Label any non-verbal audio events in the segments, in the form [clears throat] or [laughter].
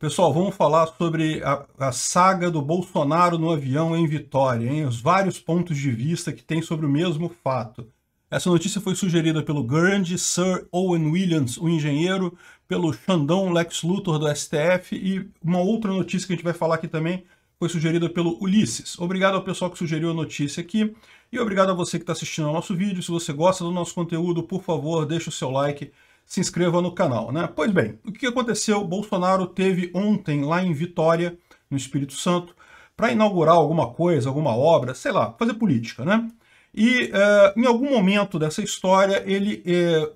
Pessoal, vamos falar sobre a, a, saga do Bolsonaro no avião em Vitória, hein? os vários pontos de vista que tem sobre o mesmo fato. Essa notícia foi sugerida pelo grande Sir Owen Williams, o engenheiro, pelo Xandão Lex Luthor do STF e uma outra notícia que a gente vai falar aqui também foi sugerida pelo Ulisses. Obrigado ao pessoal que sugeriu a notícia aqui e obrigado a você que está assistindo ao nosso vídeo. Se você gosta do nosso conteúdo, por favor, deixe o seu like se inscreva no canal, né? Pois bem, o que aconteceu? Bolsonaro teve ontem lá em Vitória, no Espírito Santo, para inaugurar alguma coisa, alguma obra, sei lá, fazer política, né? E eh, em algum momento dessa história, ele, eh,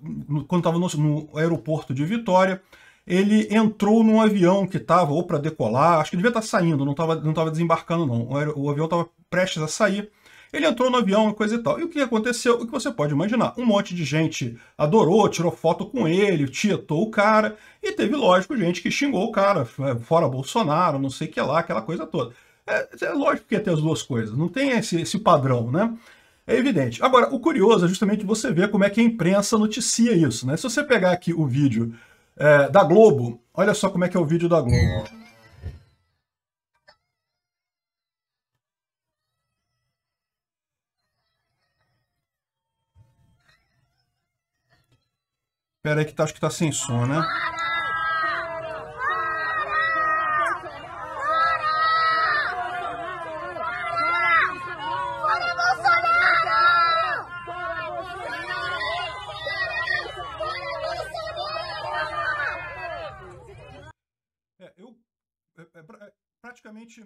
quando estava no, no, aeroporto de Vitória, ele entrou num avião que estava ou para decolar, acho que devia estar tá saindo, não estava não tava desembarcando não, o, avião estava prestes a sair, ele entrou no avião e coisa e tal. E o que aconteceu? O que você pode imaginar. Um monte de gente adorou, tirou foto com ele, tietou o cara. E teve, lógico, gente que xingou o cara, é, fora Bolsonaro, não sei o que lá, aquela coisa toda. É, é lógico que ia ter as duas coisas. Não tem esse, esse padrão, né? É evidente. Agora, o curioso é justamente você ver como é que a imprensa noticia isso, né? Se você pegar aqui o vídeo é, da Globo, olha só como é que é o vídeo da Globo. Pera aí que tá, acho que tá sem som, né? É, eu é, é, é praticamente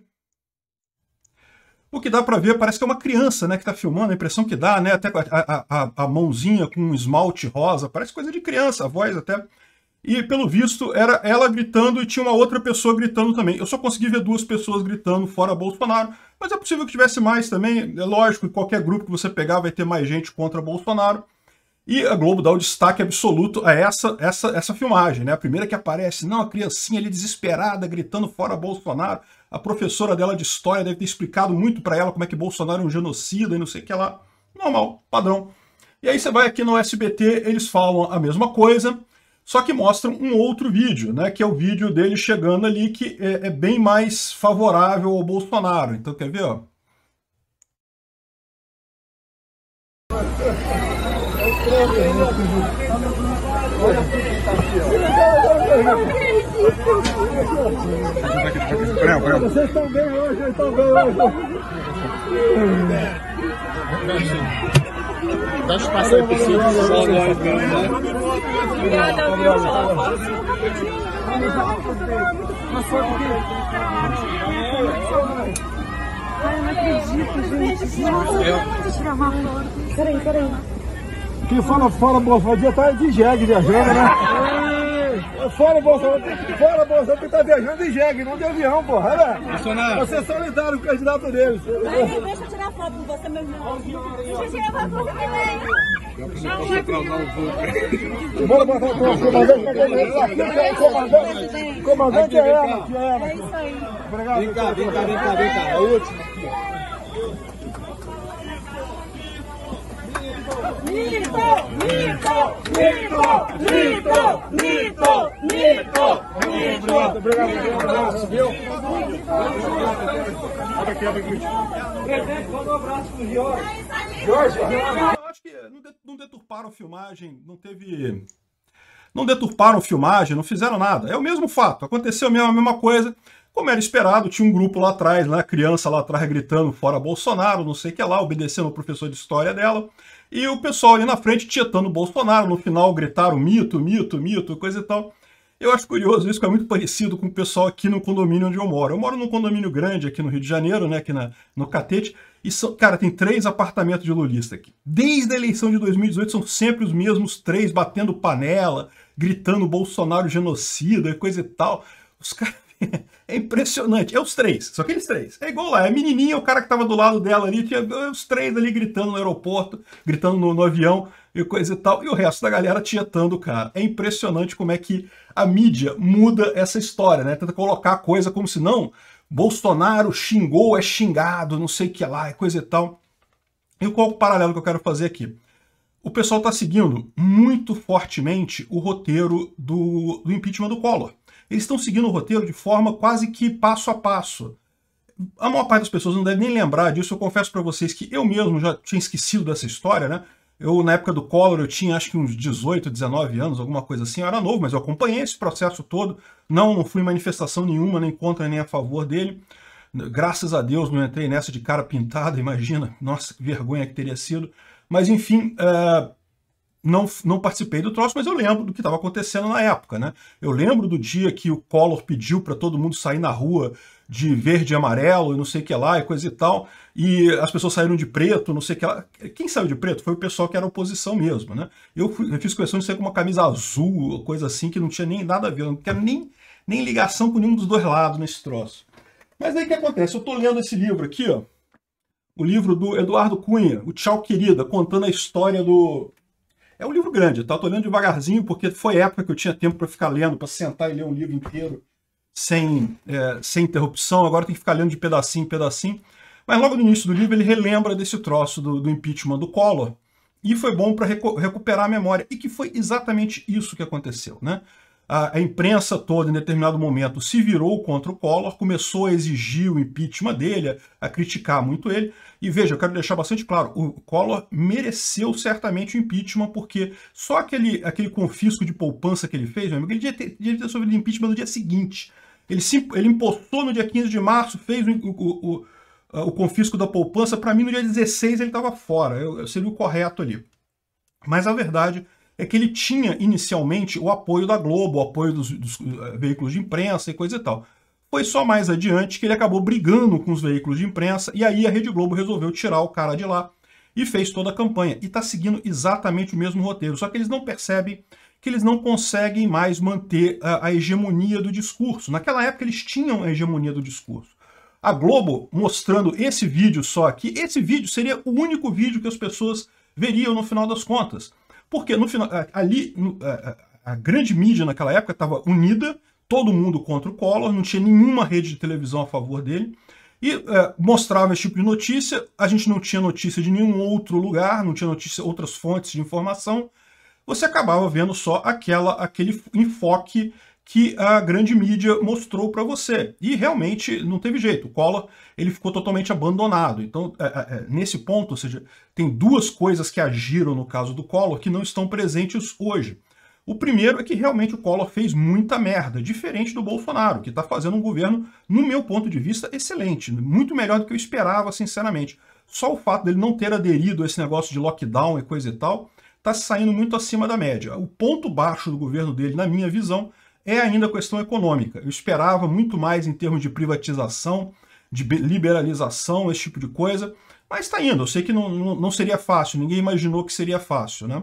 o que dá para ver parece que é uma criança, né, que está filmando, a impressão que dá, né, até a, a, a mãozinha com um esmalte rosa, parece coisa de criança, a voz até. E pelo visto era ela gritando e tinha uma outra pessoa gritando também. Eu só consegui ver duas pessoas gritando fora Bolsonaro, mas é possível que tivesse mais também. É lógico, qualquer grupo que você pegar vai ter mais gente contra Bolsonaro. E a Globo dá o destaque absoluto a essa, essa, essa filmagem, né? A primeira que aparece, não, a criancinha ali desesperada, gritando fora Bolsonaro. A professora dela de história deve ter explicado muito para ela como é que Bolsonaro é um genocida e não sei o que lá. Normal, padrão. E aí você vai aqui no SBT, eles falam a mesma coisa, só que mostram um outro vídeo, né? Que é o vídeo dele chegando ali, que é, é bem mais favorável ao Bolsonaro. Então quer ver, ó? Vocês estão bem hoje, estão bem hoje. Dá espaço aí por cima. Obrigada, viu, João? Ai, eu não acredito, gente. Peraí, peraí. Quem fala fora Bolsonaro tá de jegue viajando, né? Fora Bolsonaro, fora Bolsonaro que tá viajando de jegue, não de avião, porra. Olha, né? Bolsonaro. Você é solidário com o candidato dele. deixa eu tirar foto com você, meu irmão. Deixa eu tirar foto com você também. Bora botar o comandante. Comandante é ela. É isso aí. Obrigado. vem cá, vem cá, vem cá. A última. Obrigado, obrigado, obrigado. Subiu? Abre aqui, abre aqui. Presidente, manda um abraço pro Jorge. Jorge, eu acho que não deturparam a filmagem, não teve não deturparam filmagem, não fizeram nada. É o mesmo fato, aconteceu mesmo a mesma coisa. Como era esperado, tinha um grupo lá atrás, né, criança lá atrás gritando fora Bolsonaro, não sei o que lá, obedecendo o professor de história dela. E o pessoal ali na frente tietando Bolsonaro, no final gritaram mito, mito, mito, coisa e tal. Eu acho curioso isso, que é muito parecido com o pessoal aqui no condomínio onde eu moro. Eu moro num condomínio grande aqui no Rio de Janeiro, né, aqui na, no Catete, e são, cara, tem três apartamentos de lulista aqui. Desde a eleição de 2018 são sempre os mesmos três batendo panela, gritando Bolsonaro genocida, coisa e tal. Os caras [laughs] é impressionante. É os três, só aqueles três. É igual lá, é a menininha, o cara que tava do lado dela ali, tinha os três ali gritando no aeroporto, gritando no, no avião e coisa e tal, e o resto da galera tietando o cara. É impressionante como é que a mídia muda essa história, né? Tenta colocar a coisa como se não, Bolsonaro xingou, é xingado, não sei o que lá, é coisa e tal. E qual o paralelo que eu quero fazer aqui? O pessoal está seguindo muito fortemente o roteiro do, do impeachment do Collor. Eles estão seguindo o roteiro de forma quase que passo a passo. A maior parte das pessoas não deve nem lembrar disso. Eu confesso para vocês que eu mesmo já tinha esquecido dessa história, né? Eu, na época do Collor, eu tinha acho que uns 18, 19 anos, alguma coisa assim. Eu era novo, mas eu acompanhei esse processo todo. Não, não fui manifestação nenhuma, nem contra, nem a favor dele. Graças a Deus não entrei nessa de cara pintada, [laughs] imagina. Nossa, que vergonha que teria sido. Mas, enfim, uh, não, não participei do troço, mas eu lembro do que estava acontecendo na época, né? Eu lembro do dia que o Collor pediu para todo mundo sair na rua de verde e amarelo e não sei o que lá e coisa e tal, e as pessoas saíram de preto, não sei o que lá. Quem saiu de preto foi o pessoal que era oposição mesmo, né? Eu, fui, eu fiz questão de sair com uma camisa azul, coisa assim, que não tinha nem nada a ver, eu não quero nem, nem ligação com nenhum dos dois lados nesse troço. Mas aí o que acontece? Eu estou lendo esse livro aqui, ó, o livro do Eduardo Cunha, O Tchau Querida, contando a história do, é um livro grande, tá? Eu tô lendo devagarzinho porque foi época que eu tinha tempo para ficar lendo, para sentar e ler um livro inteiro sem, é, sem interrupção. Agora tem que ficar lendo de pedacinho em pedacinho. Mas logo no início do livro ele relembra desse troço do, do impeachment do Collor e foi bom para recu recuperar a memória. E que foi exatamente isso que aconteceu, né? a, imprensa toda, em determinado momento, se virou contra o Collor, começou a exigir o impeachment dele, a criticar muito ele. E veja, eu quero deixar bastante claro: o Collor mereceu certamente o impeachment, porque só aquele, aquele confisco de poupança que ele fez, meu amigo, ele devia ter, devia ter sofrido impeachment no dia seguinte. Ele, se, ele impostou no dia 15 de março, fez o, o, o, o confisco da poupança. Para mim, no dia 16 ele estava fora. Eu, eu seria o correto ali. Mas a verdade é que ele tinha inicialmente o apoio da Globo, o apoio dos, dos eh, veículos de imprensa e coisa e tal. Foi só mais adiante que ele acabou brigando com os veículos de imprensa e aí a Rede Globo resolveu tirar o cara de lá e fez toda a campanha. E está seguindo exatamente o mesmo roteiro, só que eles não percebem que eles não conseguem mais manter a, a hegemonia do discurso. Naquela época eles tinham a hegemonia do discurso. A Globo mostrando esse vídeo só aqui, esse vídeo seria o único vídeo que as pessoas veriam no final das contas. Porque no final, é, ali no, a, é, é, a, grande mídia naquela época estava unida, todo mundo contra o Collor, não tinha nenhuma rede de televisão a favor dele. E é, mostrava esse tipo de notícia, a gente não tinha notícia de nenhum outro lugar, não tinha notícia, outras fontes de informação. Você acabava vendo só aquela, aquele enfoque que a grande mídia mostrou para você. E realmente não teve jeito. O Collor ele ficou totalmente abandonado. Então, é, é, é, nesse ponto, ou seja, tem duas coisas que agiram no caso do Collor que não estão presentes hoje. O primeiro é que realmente o Collor fez muita merda, diferente do Bolsonaro, que está fazendo um governo, no meu ponto de vista, excelente, muito melhor do que eu esperava, sinceramente. Só o fato dele não ter aderido a esse negócio de lockdown e coisa e tal, está saindo muito acima da média. O ponto baixo do governo dele, na minha visão, é ainda questão econômica. Eu esperava muito mais em termos de privatização, de liberalização, esse tipo de coisa, mas está indo. Eu sei que não, não, não seria fácil, ninguém imaginou que seria fácil, né?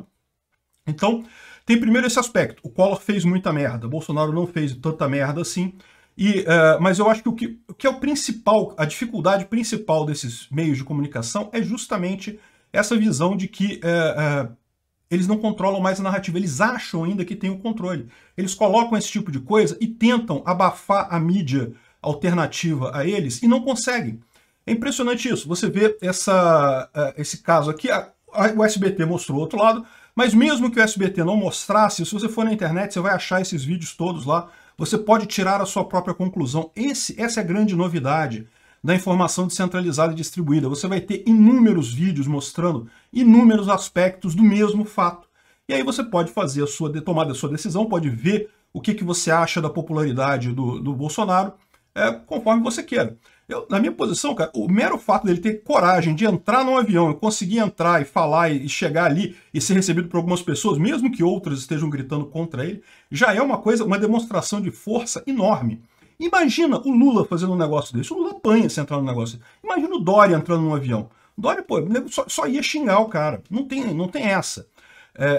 Então, tem primeiro esse aspecto. O Collor fez muita merda, Bolsonaro não fez tanta merda assim. E, uh, mas eu acho que o, que o que é o principal, a dificuldade principal desses meios de comunicação é justamente essa visão de que uh, uh, eles não controlam mais a narrativa, eles acham ainda que têm o controle. Eles colocam esse tipo de coisa e tentam abafar a mídia alternativa a eles e não conseguem. É impressionante isso. Você vê essa, é, esse caso aqui, o SBT mostrou o outro lado, mas mesmo que o SBT não mostrasse, se você for na internet, você vai achar esses vídeos todos lá. Você pode tirar a sua própria conclusão. Esse, essa é a grande novidade da informação descentralizada e distribuída. Você vai ter inúmeros vídeos mostrando inúmeros aspectos do mesmo fato. E aí você pode fazer a sua tomada a sua decisão, pode ver o que, que você acha da popularidade do, do Bolsonaro, é, conforme você queira. Eu, na minha posição, cara, o mero fato dele ter coragem de entrar num avião e conseguir entrar e falar e, e chegar ali e ser recebido por algumas pessoas, mesmo que outras estejam gritando contra ele, já é uma coisa, uma demonstração de força enorme. Imagina o Lula fazendo um negócio desse. O Lula apanha se entrar num negócio desse. Imagina o Dória entrando num avião. O Dória, pô, só, só, ia xingar o cara. Não tem, não tem essa. É,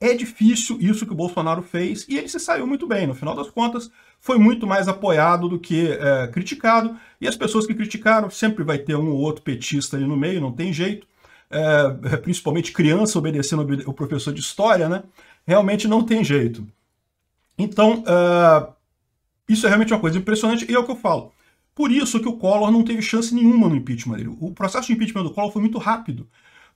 é, é, é difícil isso que o Bolsonaro fez e ele se saiu muito bem. No final das contas, foi muito mais apoiado do que é, criticado. E as pessoas que criticaram, sempre vai ter um ou outro petista ali no meio, não tem jeito. É, é principalmente criança obedecendo o professor de história, né? Realmente não tem jeito. Então, uh, isso é realmente uma coisa impressionante e é o que eu falo. Por isso que o Collor não teve chance nenhuma no impeachment dele. O processo de impeachment do Collor foi muito rápido,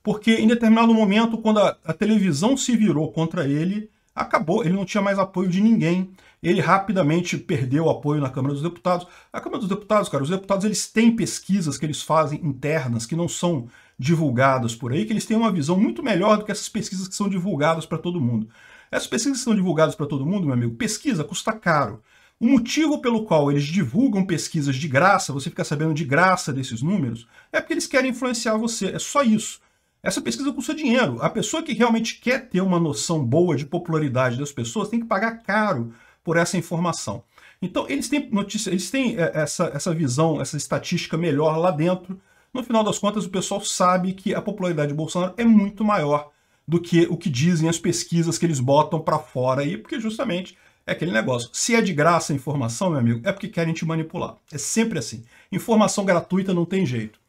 porque em determinado momento, quando a, a televisão se virou contra ele, acabou, ele não tinha mais apoio de ninguém. Ele rapidamente perdeu o apoio na Câmara dos Deputados. A Câmara dos Deputados, cara, os deputados eles têm pesquisas que eles fazem internas que não são divulgadas por aí, que eles têm uma visão muito melhor do que essas pesquisas que são divulgadas para todo mundo. Essas pesquisas que são divulgadas para todo mundo, meu amigo, pesquisa custa caro. O motivo pelo qual eles divulgam pesquisas de graça, você fica sabendo de graça desses números, é porque eles querem influenciar você. É só isso. Essa pesquisa custa dinheiro. A pessoa que realmente quer ter uma noção boa de popularidade das pessoas tem que pagar caro por essa informação. Então, eles têm notícia, eles têm é, essa, essa visão, essa estatística melhor lá dentro. No final das contas, o pessoal sabe que a popularidade de Bolsonaro é muito maior do que o que dizem as pesquisas que eles botam para fora aí, porque justamente é aquele negócio. Se é de graça a informação, meu amigo, é porque querem te manipular. É sempre assim. Informação gratuita não tem jeito.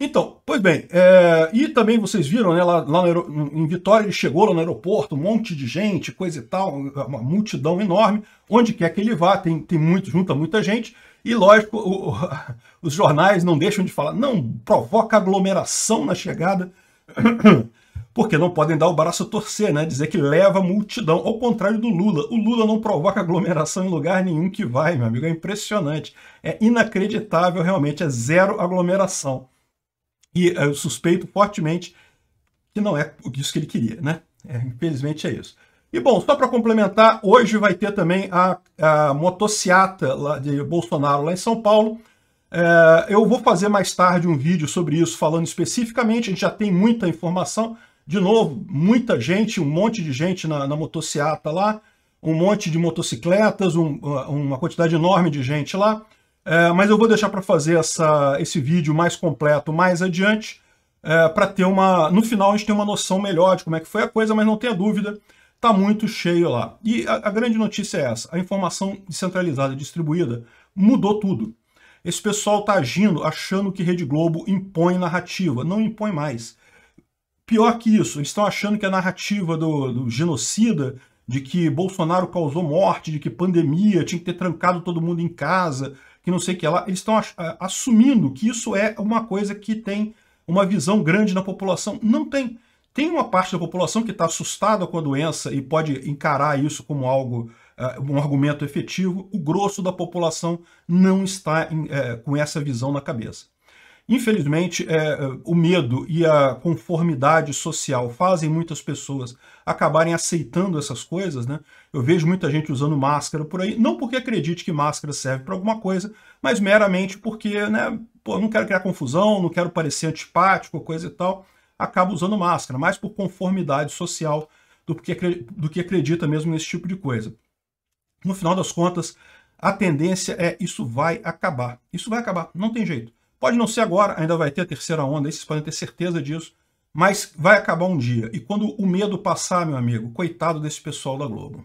Então, pois bem, é, e também vocês viram, né, lá, lá em Vitória, ele chegou lá no aeroporto, um monte de gente, coisa e tal, uma multidão enorme, onde quer que ele vá, tem, tem muito, junta muita gente, e lógico, o, [laughs] os jornais não deixam de falar, não provoca aglomeração na chegada [clears throat] porque não podem dar o braço a torcer, né? Dizer que leva a multidão, ao contrário do Lula. O Lula não provoca aglomeração em lugar nenhum que vai, meu amigo. É impressionante. É inacreditável, realmente. É zero aglomeração. E eh, eu suspeito fortemente que não é isso que ele queria, né? É, infelizmente é isso. E bom, só para complementar, hoje vai ter também a, a motociata lá de Bolsonaro lá em São Paulo. É, eu vou fazer mais tarde um vídeo sobre isso, falando especificamente, a gente já tem muita informação, de novo, muita gente, um monte de gente na, na motociata lá, um monte de motocicletas, um, uh, uma quantidade enorme de gente lá. É, mas eu vou deixar para fazer essa, esse vídeo mais completo mais adiante, é, para ter uma. No final a gente tem uma noção melhor de como é que foi a coisa, mas não tenha dúvida, está muito cheio lá. E a, a, grande notícia é essa: a informação descentralizada distribuída mudou tudo. Esse pessoal está agindo achando que Rede Globo impõe narrativa. Não impõe mais. Pior que isso, eles estão achando que a narrativa do, do genocida, de que Bolsonaro causou morte, de que pandemia, tinha que ter trancado todo mundo em casa, que não sei o que lá, eles estão assumindo que isso é uma coisa que tem uma visão grande na população. Não tem. Tem uma parte da população que está assustada com a doença e pode encarar isso como algo, eh, um argumento efetivo. O grosso da população não está eh, com essa visão na cabeça. Infelizmente, é, é, o medo e a conformidade social fazem muitas pessoas acabarem aceitando essas coisas, né? Eu vejo muita gente usando máscara por aí, não porque acredite que máscara serve para alguma coisa, mas meramente porque, né, pô, não quero criar confusão, não quero parecer antipático, coisa e tal, acaba usando máscara, mais por conformidade social do que, do que acredita mesmo nesse tipo de coisa. No final das contas, a tendência é isso vai acabar. Isso vai acabar, não tem jeito. Pode não ser agora, ainda vai ter a terceira onda, aí vocês podem ter certeza disso, mas vai acabar um dia. E quando o medo passar, meu amigo, coitado desse pessoal da Globo